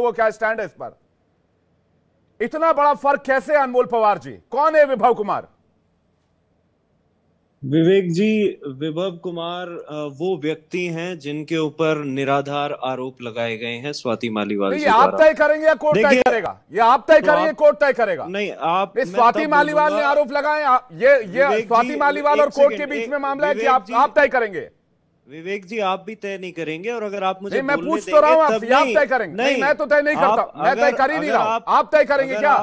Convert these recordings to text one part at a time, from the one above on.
लोगों का स्टैंड है इस पर इतना बड़ा फर्क कैसे अनमोल पवार जी कौन है विभव कुमार विवेक जी विभव कुमार वो व्यक्ति हैं जिनके ऊपर निराधार आरोप लगाए गए हैं स्वाति मालीवाल ये आप तय करेंगे या कोर्ट तय करेगा ये आप तय करेंगे कोर्ट तय करेगा नहीं आप स्वाति मालीवाल ने आरोप लगाए ये ये स्वाति मालीवाल और कोर्ट के बीच में मामला है कि आप तय करेंगे विवेक जी आप भी तय नहीं करेंगे और अगर आप मुझे नहीं, मैं पूछ तो रहा हूँ आप तय करेंगे नहीं, नहीं मैं तो तय नहीं करता मैं तय कर ही नहीं रहा आप तय करेंगे क्या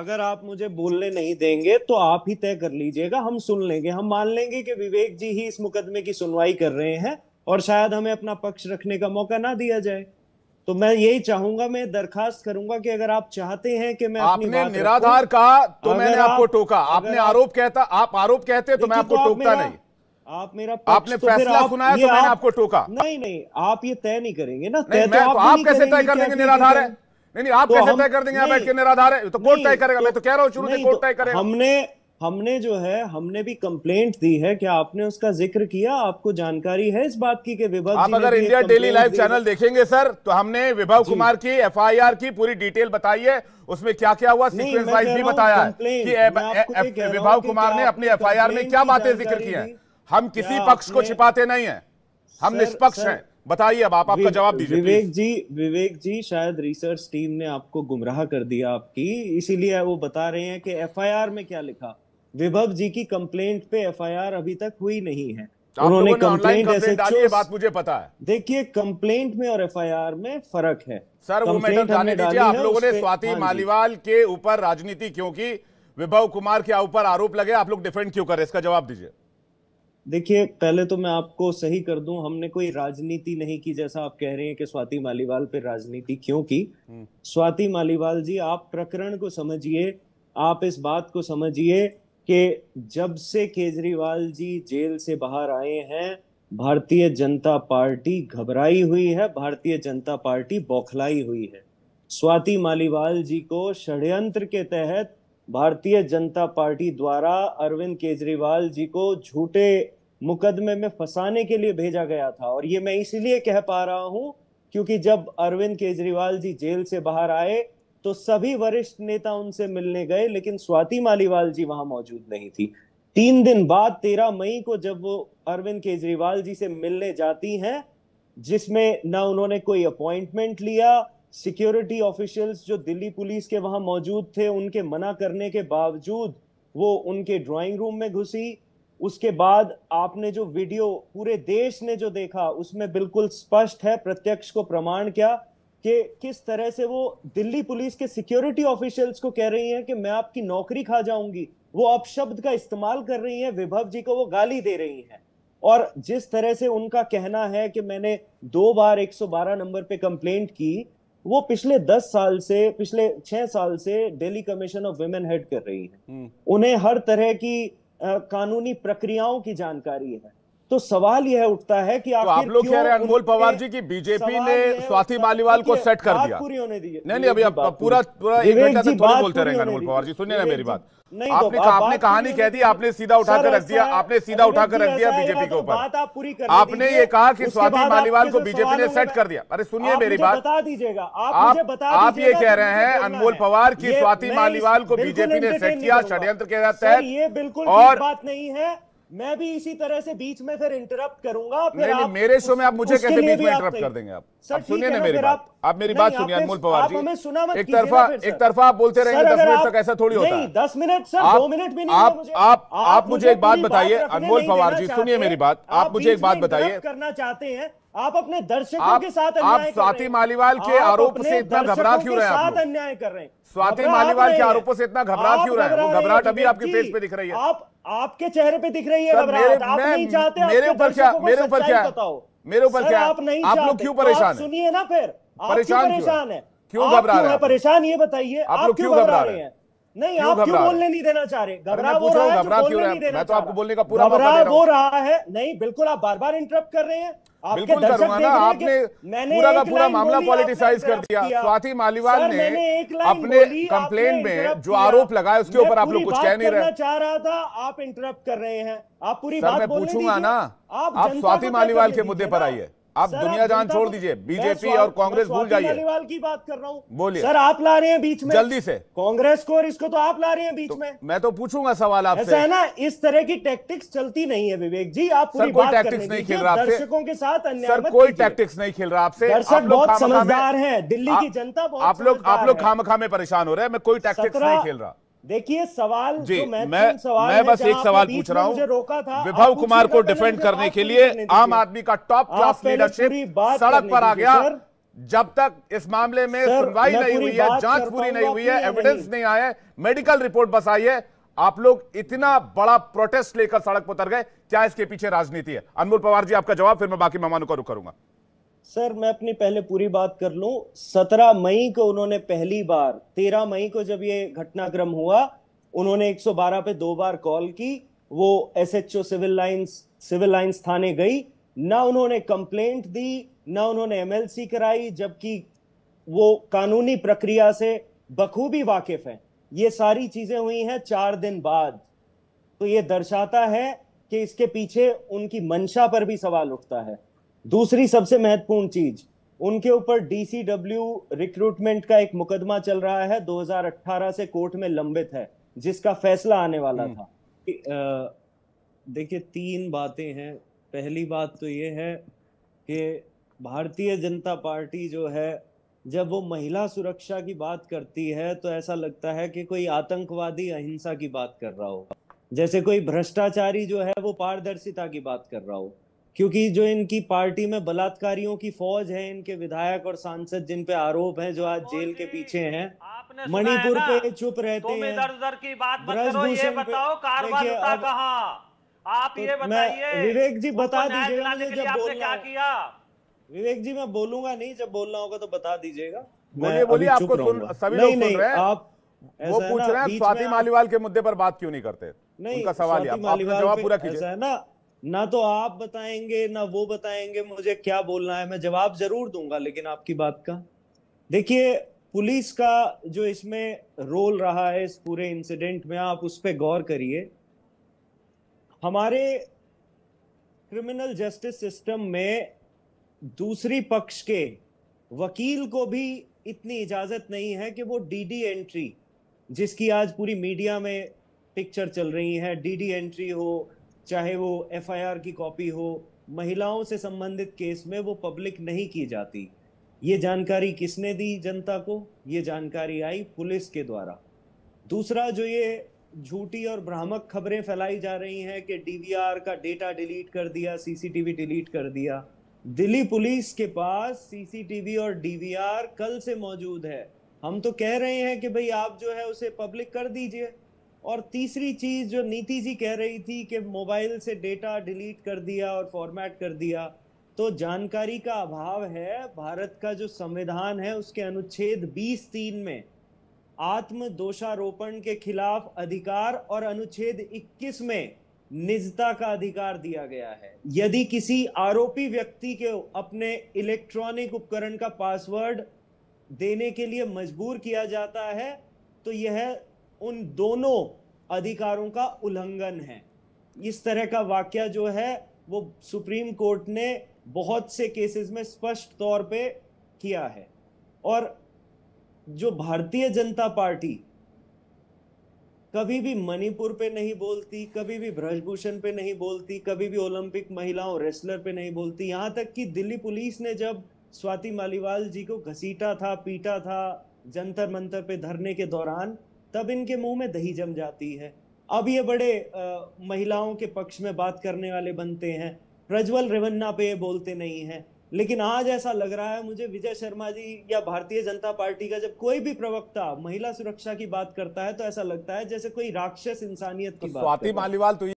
अगर आप मुझे बोलने नहीं देंगे तो आप ही तय कर लीजिएगा हम सुन लेंगे हम मान लेंगे कि विवेक जी ही इस मुकदमे की सुनवाई कर रहे हैं और शायद हमें अपना पक्ष रखने का मौका ना दिया जाए तो मैं यही चाहूंगा मैं दरखास्त करूंगा कि अगर आप चाहते हैं कि मैं आपने निराधार कहा तो मैंने आपको टोका आपने आरोप कहता आप आरोप कहते तो मैं आपको तो टोकता नहीं आप मेरा आपने तो फैसला आप, सुनाया तो मैंने आपको टोका नहीं नहीं आप ये तय नहीं करेंगे ना तय तो, तो आप, कैसे तय कर देंगे निराधार है नहीं नहीं आप तो कैसे तय कर देंगे आप बैठ के निराधार है तो कोर्ट तय करेगा मैं तो, तो कह रहा हूँ शुरू से कोर्ट तय करेगा हमने हमने जो है हमने भी कंप्लेंट दी है क्या आपने उसका जिक्र किया आपको जानकारी है इस बात की कि विभव आप अगर इंडिया डेली लाइव चैनल देखेंगे सर तो हमने विभव कुमार की एफआईआर की पूरी डिटेल बताई है उसमें क्या क्या हुआ सीक्वेंस वाइज भी बताया है कि विभव कुमार ने अपनी एफआईआर में क्या बातें जिक्र की है हम किसी पक्ष को छिपाते नहीं है हम निष्पक्ष हैं बताइए अब आप आपका जवाब दीजिए विवेक जी विवेक जी शायद रिसर्च टीम ने आपको गुमराह कर दिया आपकी इसीलिए वो बता रहे हैं कि एफआईआर में क्या लिखा विभव जी की कंप्लेंट पे एफआईआर अभी तक हुई नहीं है उन्होंने कंप्लेंट ऐसे डाली बात मुझे पता है देखिए कंप्लेंट में और एफआईआर में फर्क है सर वो मैडम जाने दीजिए आप लोगों ने स्वाति हाँ मालीवाल के ऊपर राजनीति क्योंकि विभव कुमार के ऊपर आरोप लगे आप लोग डिफेंड क्यों कर रहे इसका जवाब दीजिए देखिए पहले तो मैं आपको सही कर दूं हमने कोई राजनीति नहीं की जैसा आप कह रहे हैं कि स्वाति मालीवाल पर राजनीति क्यों की हम्म। स्वाति मालीवाल जी आप प्रकरण को समझिए आप इस बात को समझिए कि जब से केजरीवाल जी जेल से बाहर आए हैं भारतीय जनता पार्टी घबराई हुई है भारतीय जनता पार्टी बौखलाई हुई है स्वाति मालीवाल जी को षड्यंत्र के तहत भारतीय जनता पार्टी द्वारा अरविंद केजरीवाल जी को झूठे मुकदमे में फंसाने के लिए भेजा गया था और ये मैं इसीलिए कह पा रहा हूँ क्योंकि जब अरविंद केजरीवाल जी जेल से बाहर आए तो सभी वरिष्ठ नेता उनसे मिलने गए लेकिन स्वाति मालीवाल जी वहां मौजूद नहीं थी तीन दिन बाद तेरह मई को जब वो अरविंद केजरीवाल जी से मिलने जाती हैं जिसमें ना उन्होंने कोई अपॉइंटमेंट लिया सिक्योरिटी ऑफिशियल्स जो दिल्ली पुलिस के वहां मौजूद थे उनके मना करने के बावजूद वो उनके ड्राइंग रूम में घुसी उसके बाद आपने जो वीडियो पूरे देश ने जो देखा उसमें बिल्कुल स्पष्ट है प्रत्यक्ष को प्रमाण क्या कि किस तरह से वो दिल्ली पुलिस के सिक्योरिटी ऑफिशियल्स को कह रही हैं कि मैं आपकी नौकरी खा जाऊंगी वो शब्द का इस्तेमाल कर रही हैं विभव जी को वो गाली दे रही हैं और जिस तरह से उनका कहना है कि मैंने दो बार 112 नंबर पे कंप्लेंट की वो पिछले दस साल से पिछले छह साल से Delhi Commission of Women head कर रही है हम्म। उन्हें हर तरह की आ, कानूनी प्रक्रियाओं की जानकारी है तो सवाल यह उठता है कि तो आप लोग कह रहे हैं अनमोल पवार जी की बीजेपी ने स्वाति मालीवाल को सेट कर दिया नहीं नहीं अभी आप पूरा पूरा एक घंटा तक तो थोड़ी बोलते रहेंगे अनमोल पवार जी सुनिए ना मेरी बात तो आपने आपने कहानी कह दी आपने सीधा उठाकर रख दिया आपने सीधा उठाकर रख दिया बीजेपी के तो ऊपर आपने ये कहा कि स्वाति मालीवाल को बीजेपी ने सेट कर दिया अरे सुनिए मेरी बात बता दीजिएगा आप आप ये कह रहे हैं अनमोल पवार की स्वाति मालीवाल को बीजेपी ने सेट किया षड्यंत्र के तहत और बात नहीं है मैं भी इसी तरह से बीच में फिर इंटरप्ट करूंगा फिर नहीं, आप, नहीं, मेरे शो में आप मुझे कैसे बीच में इंटरप्ट कर देंगे आप सर सुनिए ना मेरी बात आप मेरी बात सुनिए अनमोल पवार जी सुना एक तरफा एक तरफा आप बोलते रहेंगे दस मिनट तक ऐसा थोड़ी होता है दस मिनट सर दो मिनट भी नहीं आप आप मुझे एक बात बताइए अनमोल पवार जी सुनिए मेरी बात आप मुझे एक बात बताइए करना चाहते हैं आप अपने दर्शकों आप, के साथ अन्याय आप स्वाति मालीवाल के आरोप से इतना घबरा क्यों रहे हैं अन्याय कर रहे हैं स्वाति मालीवाल के आरोपों से इतना घबरा क्यों रहे हैं घबराहट अभी आपके फेस पे दिख रही है आप आपके चेहरे पे दिख रही है घबराहट चाहते मेरे ऊपर क्या मेरे ऊपर क्या बताओ मेरे ऊपर क्या आप नहीं आप लोग क्यों परेशान तो सुनिए ना फिर परेशान परेशान है क्यों घबरा रहे हैं परेशान ये बताइए आप लोग क्यों घबरा रहे हैं नहीं आप क्यों बोलने नहीं देना चाह रहे घबरा वो रहा है जो बोलने नहीं देना मैं तो आपको बोलने का पूरा घबरा वो रहा है नहीं बिल्कुल आप बार बार इंटरप्ट कर रहे हैं बिल्कुल करूंगा ना आपने पूरा का पूरा मामला पॉलिटिसाइज कर दिया स्वाति मालीवाल ने अपने कंप्लेन में जो आरोप लगाया उसके ऊपर आप लोग कुछ कह नहीं रहे चाह रहा था आप इंटरप्ट कर रहे हैं आप पूरी बात मैं पूछूंगा ना आप स्वाति मालीवाल के मुद्दे पर आइए आप दुनिया जान छोड़ दीजिए बीजेपी और कांग्रेस भूल जाइए की बात कर रहा हूँ बोलिए सर आप ला रहे हैं बीच में जल्दी से कांग्रेस को और इसको तो आप ला रहे हैं बीच तो में मैं तो पूछूंगा सवाल आपसे ऐसा है ना इस तरह की टैक्टिक्स चलती नहीं है विवेक जी आप पूरी कोई टैक्टिक्स नहीं खेल रहा आपसे दर्शकों के साथ सर कोई टैक्टिक्स नहीं खेल रहा आपसे दर्शक बहुत समझदार है दिल्ली की जनता आप लोग आप लोग खाम में परेशान हो रहे हैं मैं कोई टैक्टिक्स नहीं खेल रहा देखिए सवाल जी, जो मैं सवाल मैं बस एक सवाल पूछ रहा हूँ रोका था विभव कुमार को डिफेंड करने के लिए आम आदमी का टॉप क्लास लीडरशिप सड़क पर आ गया जब तक इस मामले में सुनवाई नहीं हुई है जांच पूरी नहीं हुई है एविडेंस नहीं आया मेडिकल रिपोर्ट बस आई है आप लोग इतना बड़ा प्रोटेस्ट लेकर सड़क पर उतर गए क्या इसके पीछे राजनीति है अनमोल पवार जी आपका जवाब फिर मैं बाकी मेहमानों का रुख करूंगा सर मैं अपनी पहले पूरी बात कर लूं सत्रह मई को उन्होंने पहली बार तेरह मई को जब ये घटनाक्रम हुआ उन्होंने 112 पे दो बार कॉल की वो SHO Civil Lines Civil Lines थाने गई ना उन्होंने कंप्लेंट दी ना उन्होंने एमएलसी कराई जबकि वो कानूनी प्रक्रिया से बखूबी वाकिफ है ये सारी चीजें हुई हैं चार दिन बाद तो ये दर्शाता है कि इसके पीछे उनकी मंशा पर भी सवाल उठता है दूसरी सबसे महत्वपूर्ण चीज उनके ऊपर डीसीडब्ल्यू रिक्रूटमेंट का एक मुकदमा चल रहा है 2018 से कोर्ट में लंबित है जिसका फैसला आने वाला हम्म। था देखिए तीन बातें हैं पहली बात तो ये है कि भारतीय जनता पार्टी जो है जब वो महिला सुरक्षा की बात करती है तो ऐसा लगता है कि कोई आतंकवादी अहिंसा की बात कर रहा हो जैसे कोई भ्रष्टाचारी जो है वो पारदर्शिता की बात कर रहा हो क्योंकि जो इनकी पार्टी में बलात्कारियों की फौज है इनके विधायक और सांसद जिन पे आरोप है जो आज जेल के पीछे है मणिपुर पे चुप रहते हैं इधर उधर की बात मत करो ये बताओ कारवार था आप तो ये बताइए विवेक जी बता दीजिए जब बोलना क्या किया विवेक जी मैं बोलूंगा नहीं जब बोलना होगा तो बता दीजिएगा बोलिए बोलिए आपको सुन सभी लोग सुन रहे हैं आप वो पूछ रहे हैं स्वाति मालीवाल के मुद्दे पर बात क्यों नहीं करते उनका सवाल आप जवाब पूरा कीजिए ना ना तो आप बताएंगे ना वो बताएंगे मुझे क्या बोलना है मैं जवाब जरूर दूंगा लेकिन आपकी बात का देखिए पुलिस का जो इसमें रोल रहा है इस पूरे इंसिडेंट में आप उस पर गौर करिए हमारे क्रिमिनल जस्टिस सिस्टम में दूसरी पक्ष के वकील को भी इतनी इजाजत नहीं है कि वो डीडी एंट्री जिसकी आज पूरी मीडिया में पिक्चर चल रही है डीडी एंट्री हो चाहे वो एफआईआर की कॉपी हो महिलाओं से संबंधित केस में वो पब्लिक नहीं की जाती ये जानकारी किसने दी जनता को ये जानकारी आई पुलिस के द्वारा दूसरा जो ये झूठी और भ्रामक खबरें फैलाई जा रही हैं कि डीवीआर का डेटा डिलीट कर दिया सीसीटीवी डिलीट कर दिया दिल्ली पुलिस के पास सीसीटीवी और डीवीआर कल से मौजूद है हम तो कह रहे हैं कि भाई आप जो है उसे पब्लिक कर दीजिए और तीसरी चीज जो नीति जी कह रही थी कि मोबाइल से डेटा डिलीट कर दिया और फॉर्मेट कर दिया तो जानकारी का अभाव है भारत का जो संविधान है उसके अनुच्छेद बीस तीन में आत्म दोषारोपण के खिलाफ अधिकार और अनुच्छेद 21 में निजता का अधिकार दिया गया है यदि किसी आरोपी व्यक्ति के अपने इलेक्ट्रॉनिक उपकरण का पासवर्ड देने के लिए मजबूर किया जाता है तो यह उन दोनों अधिकारों का उल्लंघन है इस तरह का वाक्य जो है वो सुप्रीम कोर्ट ने बहुत से केसेस में स्पष्ट तौर पे किया है और जो भारतीय जनता पार्टी कभी भी मणिपुर पे नहीं बोलती कभी भी ब्रजभूषण पे नहीं बोलती कभी भी ओलंपिक महिलाओं रेसलर पे नहीं बोलती यहां तक कि दिल्ली पुलिस ने जब स्वाति मालीवाल जी को घसीटा था पीटा था जंतर मंतर पे धरने के दौरान तब इनके मुंह में दही जम जाती है अब ये बड़े आ, महिलाओं के पक्ष में बात करने वाले बनते हैं प्रज्वल रेवन्ना पे ये बोलते नहीं हैं लेकिन आज ऐसा लग रहा है मुझे विजय शर्मा जी या भारतीय जनता पार्टी का जब कोई भी प्रवक्ता महिला सुरक्षा की बात करता है तो ऐसा लगता है जैसे कोई राक्षस इंसानियत की तो बात स्वाति मालीवाल तो